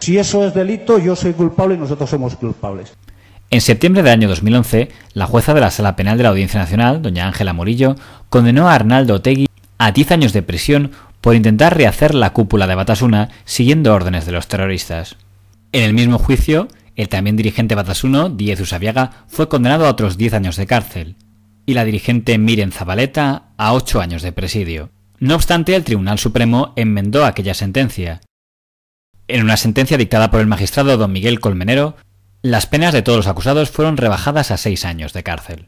Si eso es delito, yo soy culpable y nosotros somos culpables. En septiembre del año 2011, la jueza de la Sala Penal de la Audiencia Nacional, doña Ángela Murillo, condenó a Arnaldo Otegui a 10 años de prisión por intentar rehacer la cúpula de Batasuna siguiendo órdenes de los terroristas. En el mismo juicio, el también dirigente Batasuno, Diez Usabiaga, fue condenado a otros 10 años de cárcel y la dirigente Miren Zabaleta a 8 años de presidio. No obstante, el Tribunal Supremo enmendó aquella sentencia en una sentencia dictada por el magistrado don Miguel Colmenero, las penas de todos los acusados fueron rebajadas a seis años de cárcel.